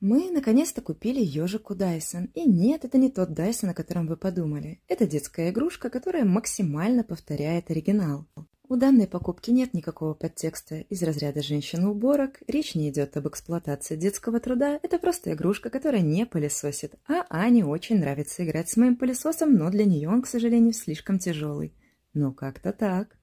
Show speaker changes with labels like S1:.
S1: Мы наконец-то купили ежику Дайсон. И нет, это не тот Дайсон, о котором вы подумали. Это детская игрушка, которая максимально повторяет оригинал. У данной покупки нет никакого подтекста из разряда женщин-уборок, речь не идет об эксплуатации детского труда, это просто игрушка, которая не пылесосит. А Ане очень нравится играть с моим пылесосом, но для нее он, к сожалению, слишком тяжелый. Но как-то так.